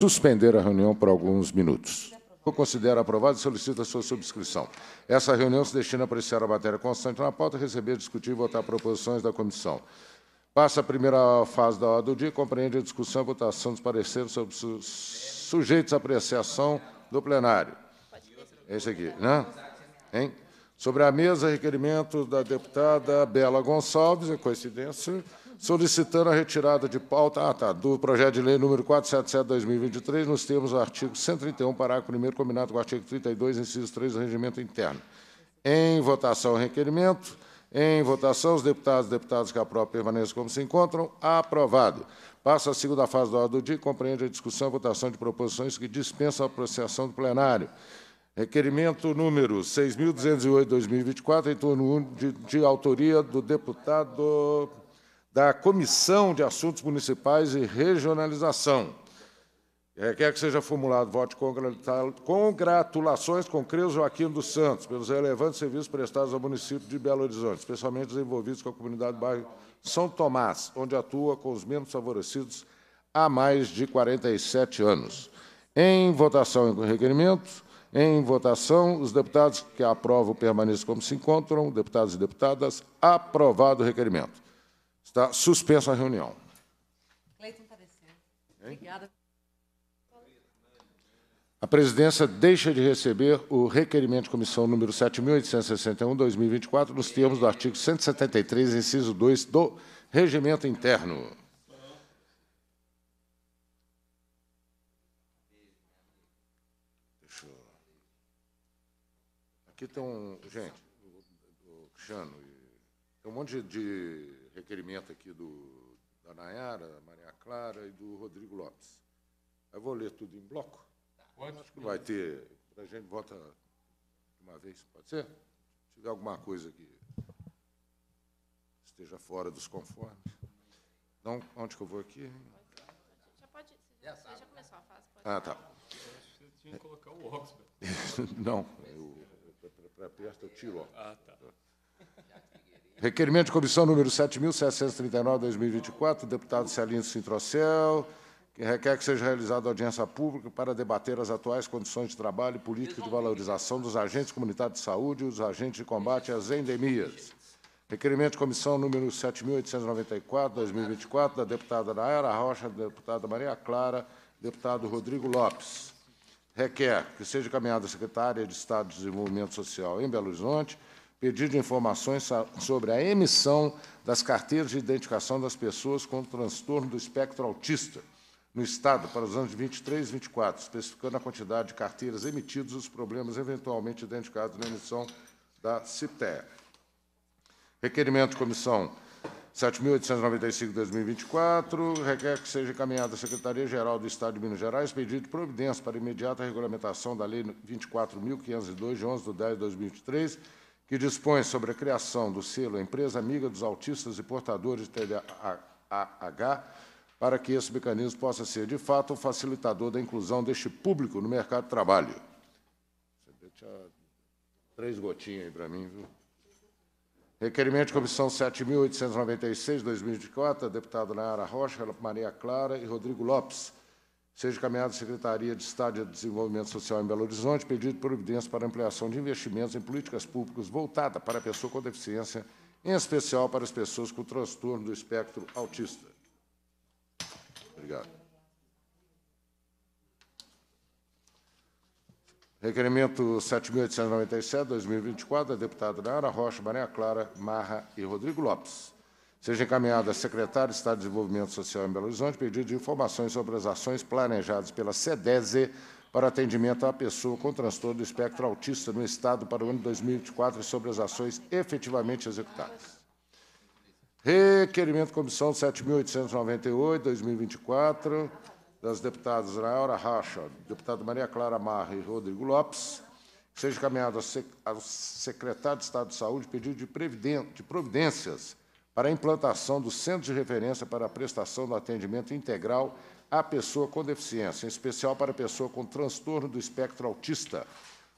suspender a reunião por alguns minutos. Eu considero aprovado e solicito a sua subscrição. Essa reunião se destina a apreciar a matéria constante na pauta, receber, discutir e votar proposições da comissão. Passa a primeira fase da hora do dia e compreende a discussão e votação dos pareceres sobre su sujeitos à apreciação do plenário. É isso aqui, né? Hein? Sobre a mesa, requerimento da deputada Bela Gonçalves, é coincidência, solicitando a retirada de pauta ah, tá, do projeto de lei número 477-2023, nos termos do artigo 131, parágrafo 1 combinado com o artigo 32, inciso 3 do regimento interno. Em votação o requerimento. Em votação, os deputados e deputadas que aprovam permaneçam como se encontram. Aprovado. Passa a segunda fase da ordem do dia compreende a discussão e votação de proposições que dispensam a apreciação do plenário. Requerimento número 6.208-2024, em turno de, de autoria do deputado da Comissão de Assuntos Municipais e Regionalização. É, quer que seja formulado voto de congratulações com Creus Joaquim dos Santos pelos relevantes serviços prestados ao município de Belo Horizonte, especialmente desenvolvidos com a comunidade do bairro São Tomás, onde atua com os menos favorecidos há mais de 47 anos. Em votação em requerimento, em votação, os deputados que aprovam permaneçam como se encontram, deputados e deputadas, aprovado o requerimento. Está suspensa a reunião. Cleiton está Obrigada. A presidência deixa de receber o requerimento de comissão número 7.861-2024, nos termos do artigo 173, inciso 2 do Regimento Interno. Aqui tem um... Gente, o Cristiano, tem um monte de requerimento aqui do, da Nayara, Maria Clara e do Rodrigo Lopes. Eu vou ler tudo em bloco. Tá. Pode. Acho que vai ter. A gente volta de uma vez, pode ser? Se tiver alguma coisa que esteja fora dos conformes. Então, onde que eu vou aqui? Já pode. Já, já começou a fase. ah, tá. Você tinha que colocar o óculos. Não, para perto eu tiro o Ah, tá. tá. Requerimento de comissão número 7.739-2024, deputado Celinho Sintrocel, que requer que seja realizada audiência pública para debater as atuais condições de trabalho e política de valorização dos agentes comunitários de saúde e os agentes de combate às endemias. Requerimento de comissão número 7.894-2024, da deputada Nayara Rocha, da deputada Maria Clara, deputado Rodrigo Lopes. Requer que seja encaminhada à secretária de Estado de Desenvolvimento Social em Belo Horizonte pedido de informações sobre a emissão das carteiras de identificação das pessoas com transtorno do espectro autista no Estado para os anos 23 e 24, especificando a quantidade de carteiras emitidas e os problemas eventualmente identificados na emissão da CITEA. Requerimento de comissão 7.895-2024, requer que seja encaminhada à Secretaria-Geral do Estado de Minas Gerais pedido de providência para imediata regulamentação da Lei 24.502, de 11 de 10 de 2023, que dispõe sobre a criação do selo Empresa Amiga dos Autistas e Portadores de TDAH, para que esse mecanismo possa ser, de fato, o facilitador da inclusão deste público no mercado de trabalho. Você deixa três gotinhas aí para mim, viu? Requerimento de comissão 7.896, 2024, deputado Nayara Rocha, Maria Clara e Rodrigo Lopes Seja encaminhado à Secretaria de Estado de Desenvolvimento Social em Belo Horizonte, pedido de providência para ampliação de investimentos em políticas públicas voltada para a pessoa com deficiência, em especial para as pessoas com transtorno do espectro autista. Obrigado. Requerimento 7.897, 2024, da deputada Nara Rocha, Maria Clara Marra e Rodrigo Lopes. Seja encaminhado à secretária de Estado de Desenvolvimento Social em Belo Horizonte pedido de informações sobre as ações planejadas pela SEDESE para atendimento à pessoa com transtorno do espectro autista no Estado para o ano 2024 e sobre as ações efetivamente executadas. Requerimento Comissão 7.898, 2024, das deputadas Laura Racha, deputada Maria Clara Marra e Rodrigo Lopes, seja encaminhado ao secretário de Estado de Saúde pedido de, de providências para a implantação do Centro de Referência para a Prestação do Atendimento Integral à Pessoa com Deficiência, em especial para a pessoa com transtorno do espectro autista,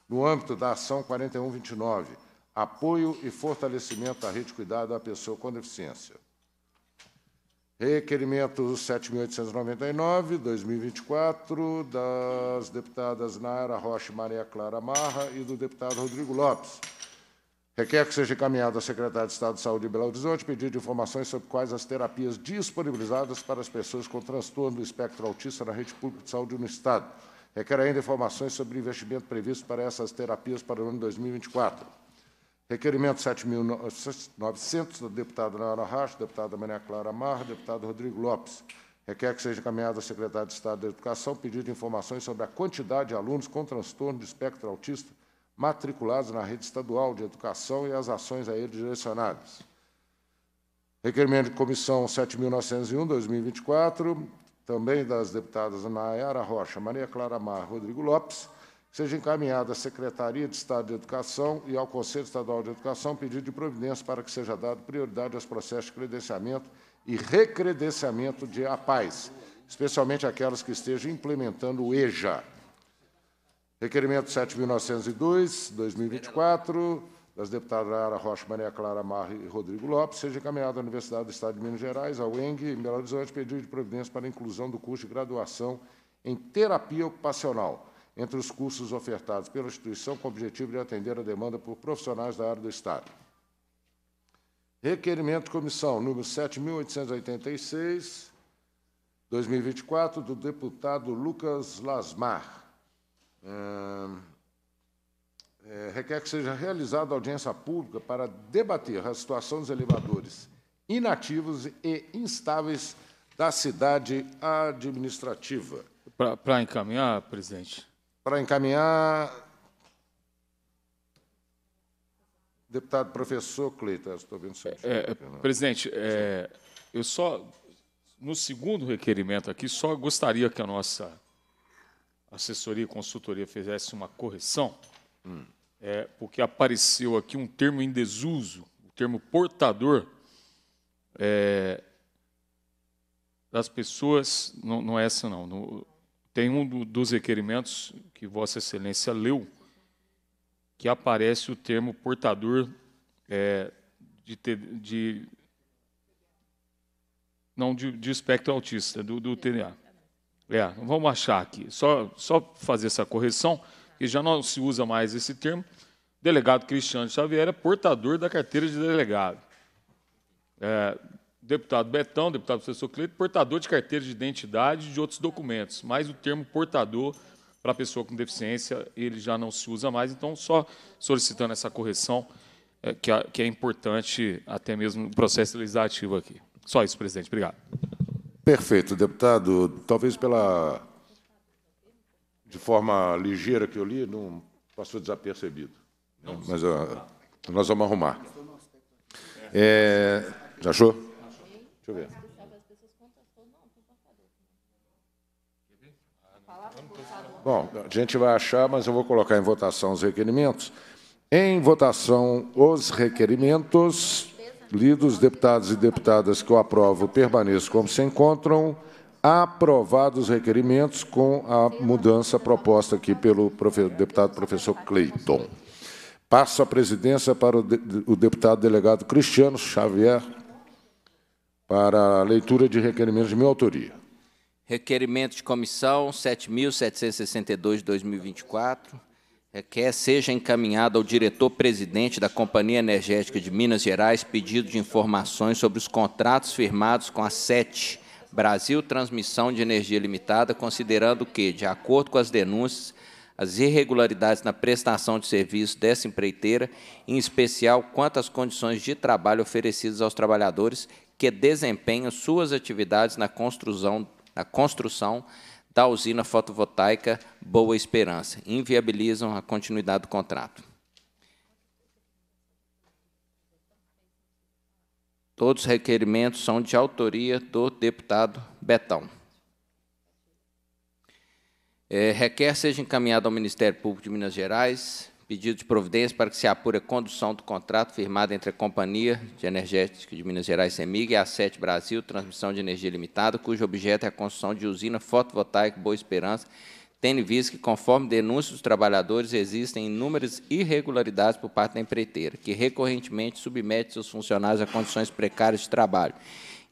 no âmbito da Ação 4129, Apoio e Fortalecimento à Rede de Cuidado à Pessoa com Deficiência. Requerimento 7.899, 2024, das deputadas Nara Rocha e Maria Clara Marra e do deputado Rodrigo Lopes, Requer é, que seja encaminhado à Secretaria de Estado de Saúde de Belo Horizonte pedido de informações sobre quais as terapias disponibilizadas para as pessoas com transtorno do espectro autista na rede pública de saúde no Estado. Requer ainda informações sobre o investimento previsto para essas terapias para o ano 2024. Requerimento 7.900 da deputada Nara Racho, deputada Maria Clara Marra, deputado Rodrigo Lopes. Requer que seja encaminhado à Secretaria de Estado da Educação pedido de informações sobre a quantidade de alunos com transtorno do espectro autista matriculados na rede estadual de educação e as ações a ele direcionadas. Requerimento de comissão 7.901-2024, também das deputadas Nayara Rocha, Maria Clara Mar, Rodrigo Lopes, seja encaminhada à Secretaria de Estado de Educação e ao Conselho Estadual de Educação pedido de providência para que seja dado prioridade aos processos de credenciamento e recredenciamento de APAES, especialmente aquelas que estejam implementando o EJA. Requerimento 7.902, 2024, das deputadas Ara Rocha, Maria Clara Marra e Rodrigo Lopes, seja encaminhado à Universidade do Estado de Minas Gerais, ao ENG, em Belo Horizonte, pedido de providência para a inclusão do curso de graduação em terapia ocupacional entre os cursos ofertados pela instituição com o objetivo de atender a demanda por profissionais da área do Estado. Requerimento comissão número 7.886, 2024, do deputado Lucas Lasmar é, requer que seja realizada audiência pública para debater a situação dos elevadores inativos e instáveis da cidade administrativa. Para encaminhar, presidente? Para encaminhar, deputado professor Cleiton, estou vendo seu é, é né? Presidente, é, eu só, no segundo requerimento aqui, só gostaria que a nossa assessoria e consultoria fizesse uma correção, hum. é, porque apareceu aqui um termo em desuso, o termo portador é, das pessoas, não, não, é essa não, no, tem um do, dos requerimentos que Vossa Excelência leu, que aparece o termo portador é, de, de, não de, de espectro autista, do, do TDA. É, vamos achar aqui. Só, só fazer essa correção, que já não se usa mais esse termo. Delegado Cristiano Xavier é portador da carteira de delegado. É, deputado Betão, deputado professor Cleito, portador de carteira de identidade e de outros documentos. Mas o termo portador para pessoa com deficiência, ele já não se usa mais. Então, só solicitando essa correção, é, que, é, que é importante até mesmo no processo legislativo aqui. Só isso, presidente. Obrigado. Perfeito, deputado. Talvez pela de forma ligeira que eu li, não passou desapercebido. Não, mas uh, nós vamos arrumar. É, já achou? Deixa eu ver. Bom, a gente vai achar, mas eu vou colocar em votação os requerimentos. Em votação, os requerimentos. Lidos deputados e deputadas que o aprovo, permaneçam como se encontram. Aprovados os requerimentos com a mudança proposta aqui pelo profe deputado professor Cleiton. Passo a presidência para o, de o deputado delegado Cristiano Xavier para a leitura de requerimentos de minha autoria. Requerimento de comissão 7.762 de 2024 requer é, seja encaminhado ao diretor-presidente da Companhia Energética de Minas Gerais pedido de informações sobre os contratos firmados com a SET, Brasil Transmissão de Energia Limitada, considerando que, de acordo com as denúncias, as irregularidades na prestação de serviço dessa empreiteira, em especial quanto às condições de trabalho oferecidas aos trabalhadores que desempenham suas atividades na construção, na construção da usina fotovoltaica Boa Esperança, inviabilizam a continuidade do contrato. Todos os requerimentos são de autoria do deputado Betão. É, requer seja encaminhado ao Ministério Público de Minas Gerais pedido de providência para que se apure a condução do contrato firmado entre a Companhia de Energética de Minas Gerais, CEMIG, e a Sete Brasil, Transmissão de Energia Limitada, cujo objeto é a construção de usina fotovoltaica Boa Esperança, tendo em vista que, conforme denúncias dos trabalhadores, existem inúmeras irregularidades por parte da empreiteira, que recorrentemente submete seus funcionários a condições precárias de trabalho,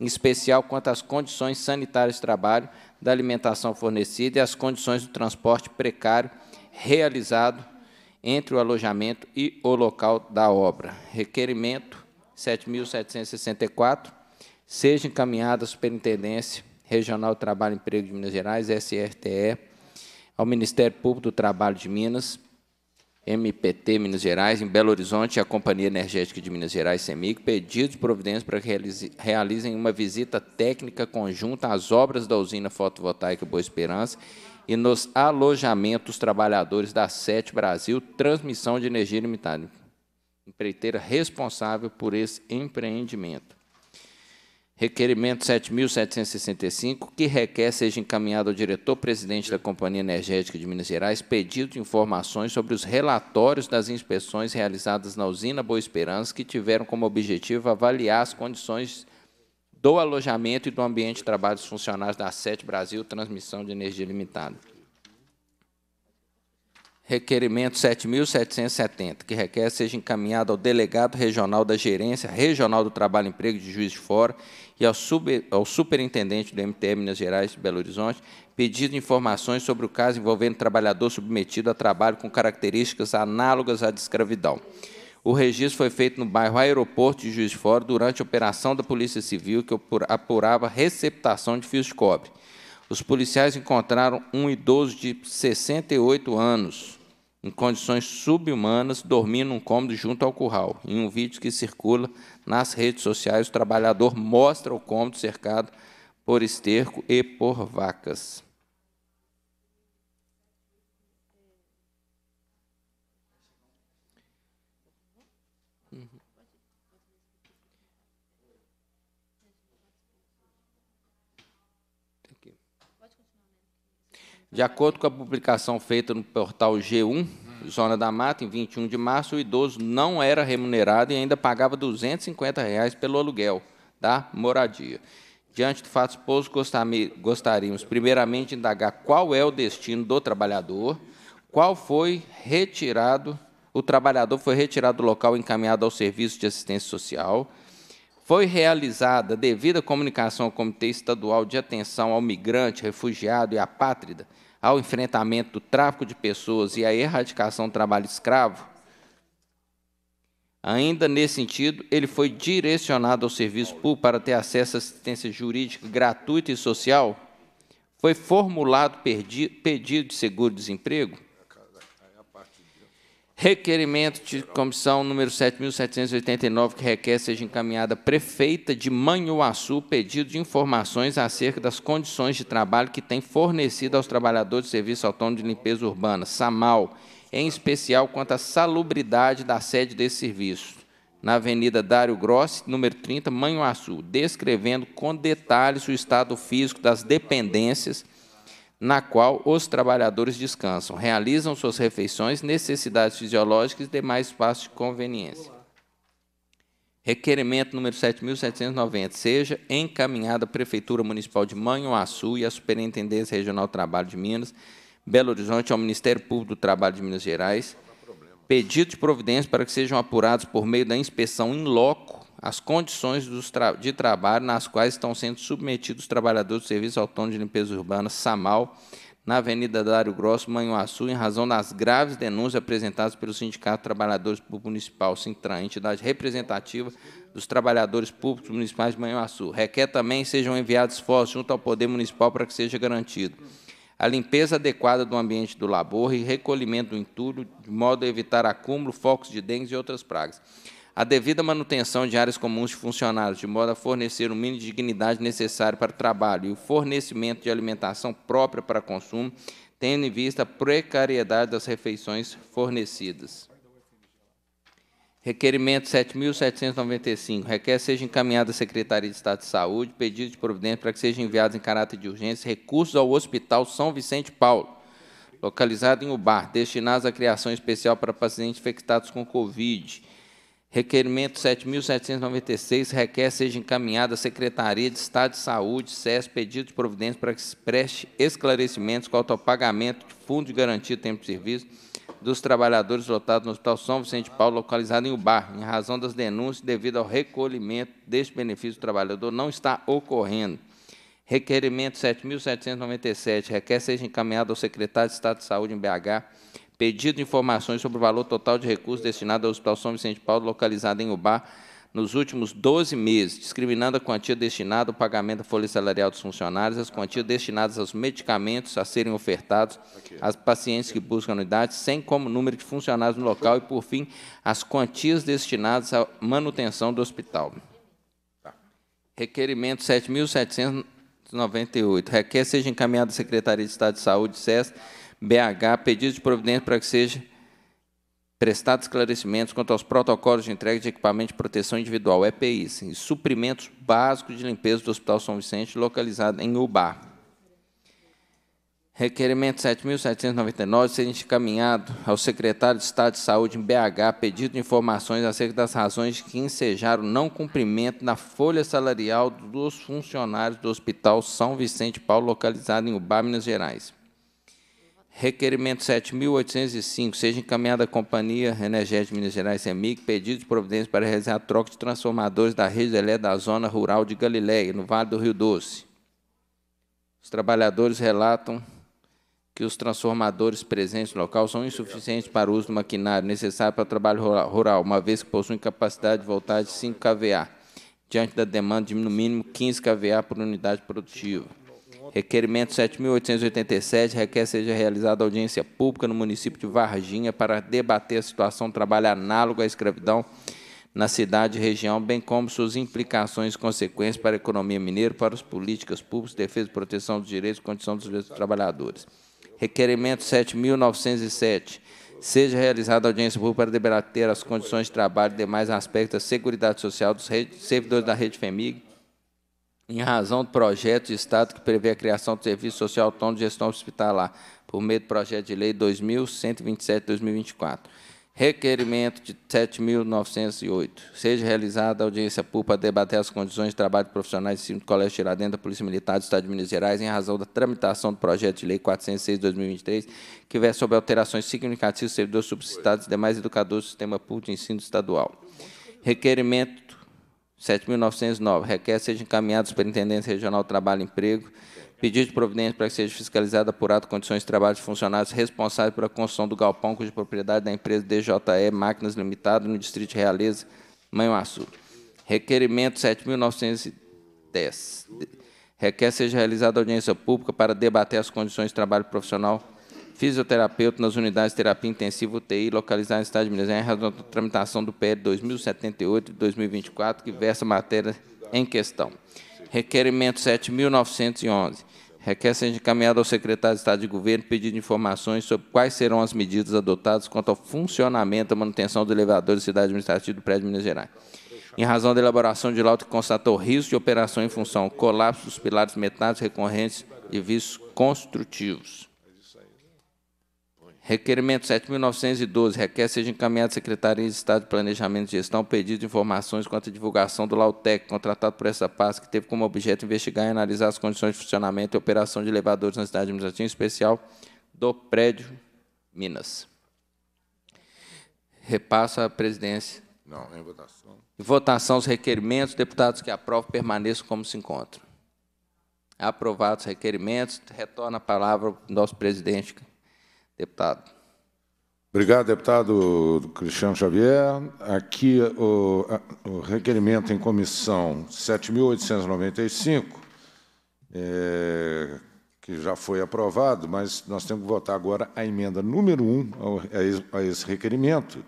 em especial quanto às condições sanitárias de trabalho, da alimentação fornecida e às condições do transporte precário realizado entre o alojamento e o local da obra. Requerimento 7.764, seja encaminhada à Superintendência Regional do Trabalho e Emprego de Minas Gerais, SRTE, ao Ministério Público do Trabalho de Minas, MPT Minas Gerais, em Belo Horizonte, e à Companhia Energética de Minas Gerais, CEMIG, pedido de providência para que realizem uma visita técnica conjunta às obras da usina fotovoltaica Boa Esperança e nos alojamentos trabalhadores da Sete Brasil, transmissão de energia limitada. Empreiteira responsável por esse empreendimento. Requerimento 7.765, que requer seja encaminhado ao diretor-presidente da Companhia Energética de Minas Gerais pedido de informações sobre os relatórios das inspeções realizadas na usina Boa Esperança, que tiveram como objetivo avaliar as condições do alojamento e do ambiente de trabalho dos funcionários da SET Brasil, transmissão de energia limitada. Requerimento 7.770, que requer seja encaminhado ao delegado regional da Gerência Regional do Trabalho e Emprego de Juiz de Fora e ao, sub, ao superintendente do MTM Minas Gerais de Belo Horizonte, pedido informações sobre o caso envolvendo trabalhador submetido a trabalho com características análogas à de escravidão. O registro foi feito no bairro Aeroporto de Juiz de Fora durante a operação da Polícia Civil que apurava receptação de fios de cobre. Os policiais encontraram um idoso de 68 anos, em condições subhumanas, dormindo num cômodo junto ao curral. Em um vídeo que circula nas redes sociais, o trabalhador mostra o cômodo cercado por esterco e por vacas. De acordo com a publicação feita no portal G1, Zona da Mata, em 21 de março, o idoso não era remunerado e ainda pagava R$ 250 reais pelo aluguel da moradia. Diante do fato exposto, gostaríamos primeiramente de indagar qual é o destino do trabalhador, qual foi retirado, o trabalhador foi retirado do local e encaminhado ao serviço de assistência social, foi realizada devida comunicação ao Comitê Estadual de Atenção ao Migrante, Refugiado e Apátrida, ao enfrentamento do tráfico de pessoas e à erradicação do trabalho escravo, Ainda nesse sentido, ele foi direcionado ao serviço público para ter acesso à assistência jurídica gratuita e social? Foi formulado pedido de seguro-desemprego? Requerimento de comissão número 7.789, que requer seja encaminhada à prefeita de Manhuaçu pedido de informações acerca das condições de trabalho que tem fornecido aos trabalhadores do Serviço Autônomo de Limpeza Urbana, SAMAL, em especial quanto à salubridade da sede desse serviço, na Avenida Dário Grossi, número 30, Manhuaçu, descrevendo com detalhes o estado físico das dependências na qual os trabalhadores descansam, realizam suas refeições, necessidades fisiológicas e demais espaços de conveniência. Requerimento número 7.790, seja encaminhada à Prefeitura Municipal de Manhuaçu e à Superintendência Regional do Trabalho de Minas, Belo Horizonte, ao Ministério Público do Trabalho de Minas Gerais, pedido de providência para que sejam apurados por meio da inspeção in loco as condições tra de trabalho nas quais estão sendo submetidos os trabalhadores do Serviço Autônomo de Limpeza Urbana, SAMAL, na Avenida Dário Grosso, Manhuaçu, em razão das graves denúncias apresentadas pelo Sindicato de Trabalhadores Públicos Municipal, Sintra, entidade representativa dos trabalhadores públicos municipais de Manhuaçu. Requer também sejam enviados esforços junto ao Poder Municipal para que seja garantido a limpeza adequada do ambiente do labor e recolhimento do entulho, de modo a evitar acúmulo, focos de dengue e outras pragas a devida manutenção de áreas comuns de funcionários, de modo a fornecer o mínimo de dignidade necessário para o trabalho e o fornecimento de alimentação própria para consumo, tendo em vista a precariedade das refeições fornecidas. Requerimento 7.795. Requer seja encaminhado à Secretaria de Estado de Saúde pedido de providência para que sejam enviados em caráter de urgência recursos ao Hospital São Vicente Paulo, localizado em Ubar, destinados à criação especial para pacientes infectados com Covid Requerimento 7.796 requer seja encaminhado à Secretaria de Estado de Saúde, SES, pedido de providência para que se preste esclarecimentos quanto ao pagamento de fundo de garantia de tempo de serviço dos trabalhadores lotados no Hospital São Vicente Paulo, localizado em Ubar, em razão das denúncias devido ao recolhimento deste benefício do trabalhador não está ocorrendo. Requerimento 7.797 requer seja encaminhado ao secretário de Estado de Saúde em BH pedido informações sobre o valor total de recursos destinados ao Hospital São Vicente Paulo, localizado em Ubar, nos últimos 12 meses, discriminando a quantia destinada ao pagamento da folha salarial dos funcionários, as quantias destinadas aos medicamentos a serem ofertados às pacientes que buscam anuidade, sem como número de funcionários no local e, por fim, as quantias destinadas à manutenção do hospital. Tá. Requerimento 7.798. Requer seja encaminhado à Secretaria de Estado de Saúde, SESC, BH, pedido de providência para que seja prestado esclarecimentos quanto aos protocolos de entrega de equipamento de proteção individual, EPIs, e suprimentos básicos de limpeza do Hospital São Vicente, localizado em Ubá. Requerimento 7.799 ser encaminhado ao secretário de Estado de Saúde em BH, pedido de informações acerca das razões que ensejaram não cumprimento na folha salarial dos funcionários do Hospital São Vicente Paulo, localizado em Ubá, Minas Gerais. Requerimento 7.805, seja encaminhada à Companhia Energética de Minas Gerais, CEMIG, pedido de providência para realizar a troca de transformadores da rede elétrica da zona rural de Galileia, no Vale do Rio Doce. Os trabalhadores relatam que os transformadores presentes no local são insuficientes para o uso do maquinário necessário para o trabalho rural, uma vez que possuem capacidade de voltagem de 5 kVA, diante da demanda de no mínimo 15 kVA por unidade produtiva. Requerimento 7.887 requer seja realizada audiência pública no município de Varginha para debater a situação do trabalho análogo à escravidão na cidade e região, bem como suas implicações e consequências para a economia mineira, para as políticas públicas, defesa e proteção dos direitos e condição dos direitos dos trabalhadores. Requerimento 7.907 seja realizada audiência pública para debater as condições de trabalho e demais aspectos da Seguridade Social dos servidores da Rede FEMIG, em razão do projeto de Estado que prevê a criação do Serviço Social Autônomo de Gestão Hospitalar, por meio do projeto de lei 2127-2024. Requerimento de 7.908. Seja realizada audiência pública a debater as condições de trabalho de profissionais de ensino do Colégio Tiradentes da Polícia Militar do Estado de Minas Gerais em razão da tramitação do projeto de lei 406-2023, que vê sobre alterações significativas dos servidores subsidiados e demais educadores do sistema público de ensino estadual. Requerimento 7.909, requer seja encaminhado à Superintendência Regional do Trabalho e Emprego, pedido de providência para que seja fiscalizada apurado condições de trabalho de funcionários responsáveis pela construção do galpão cuja propriedade da empresa DJE Máquinas Limitada no Distrito de Realeza, Manhuaçu. Requerimento 7.910. Requer seja realizada audiência pública para debater as condições de trabalho profissional fisioterapeuta nas unidades de terapia intensiva UTI localizadas no estado de Minas Gerais, em tramitação do PL 2078 de 2024, que versa a matéria em questão. Requerimento 7.911. Requer ser encaminhado ao secretário de Estado de Governo pedido informações sobre quais serão as medidas adotadas quanto ao funcionamento e manutenção do elevador de cidade administrativa do prédio de Minas Gerais. Em razão da elaboração de laudo que constatou risco de operação em função colapso dos pilares metálicos recorrentes e vícios construtivos. Requerimento 7.912. Requer seja encaminhado à Secretaria de Estado de Planejamento e Gestão pedido de informações quanto à divulgação do Lautec, contratado por essa pasta, que teve como objeto investigar e analisar as condições de funcionamento e operação de elevadores na cidade administrativa especial do prédio Minas. Repassa à presidência. Não, em votação. Em votação, os requerimentos. Deputados que aprovam permaneçam como se encontram. Aprovados os requerimentos, retorna a palavra ao nosso presidente, Deputado. Obrigado, deputado Cristiano Xavier. Aqui o, o requerimento em comissão 7.895, é, que já foi aprovado, mas nós temos que votar agora a emenda número 1 ao, a, a esse requerimento,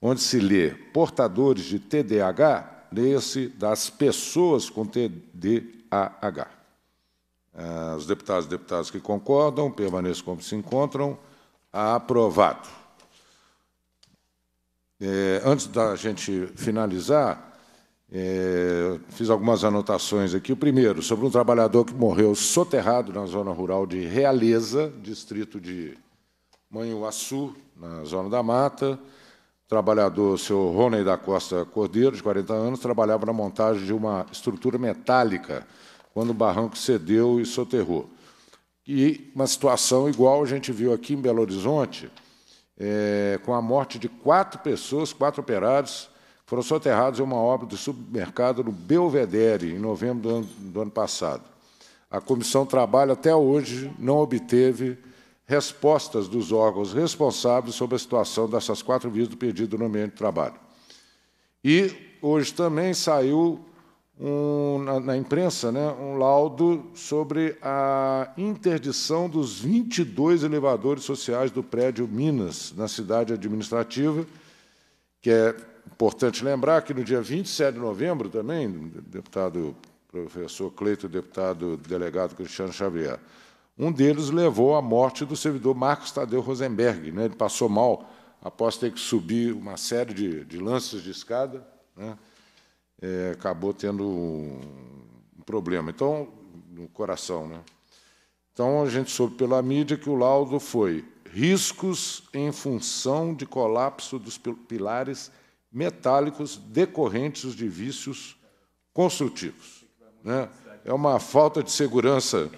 onde se lê portadores de TDAH, leia-se das pessoas com TDAH. os deputados e deputadas que concordam permaneçam como se encontram. Aprovado. É, antes da gente finalizar, é, fiz algumas anotações aqui. O primeiro, sobre um trabalhador que morreu soterrado na zona rural de Realeza, distrito de Manhuaçu, na zona da mata. O trabalhador, senhor Rony da Costa Cordeiro, de 40 anos, trabalhava na montagem de uma estrutura metálica quando o barranco cedeu e soterrou. E uma situação igual a gente viu aqui em Belo Horizonte, é, com a morte de quatro pessoas, quatro operários, foram soterrados em uma obra do supermercado no Belvedere, em novembro do ano, do ano passado. A comissão trabalha até hoje, não obteve respostas dos órgãos responsáveis sobre a situação dessas quatro vidas do pedido no ambiente de trabalho. E hoje também saiu um, na, na, imprensa né, um laudo sobre a interdição dos 22 elevadores sociais do prédio Minas, na cidade administrativa, que é importante lembrar que no dia 27 de novembro também, deputado professor Cleito, deputado delegado Cristiano Xavier, um deles levou à morte do servidor Marcos Tadeu Rosenberg. Né, ele passou mal após ter que subir uma série de, de lances de escada, né, é, acabou tendo um problema. Então, no coração, né? Então, a gente soube pela mídia que o laudo foi riscos em função de colapso dos pilares metálicos decorrentes de vícios construtivos. Né? É uma falta de segurança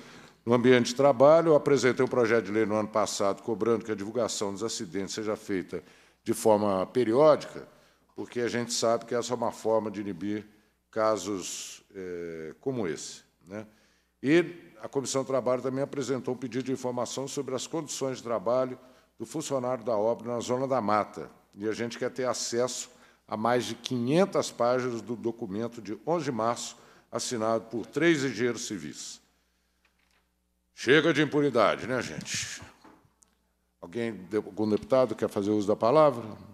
no ambiente de trabalho. Eu apresentei um projeto de lei no ano passado cobrando que a divulgação dos acidentes seja feita de forma periódica porque a gente sabe que essa é uma forma de inibir casos é, como esse. Né? E a Comissão do Trabalho também apresentou um pedido de informação sobre as condições de trabalho do funcionário da obra na Zona da Mata. E a gente quer ter acesso a mais de 500 páginas do documento de 11 de março, assinado por três engenheiros civis. Chega de impunidade, né, gente? Alguém, algum deputado, quer fazer uso da palavra? Não.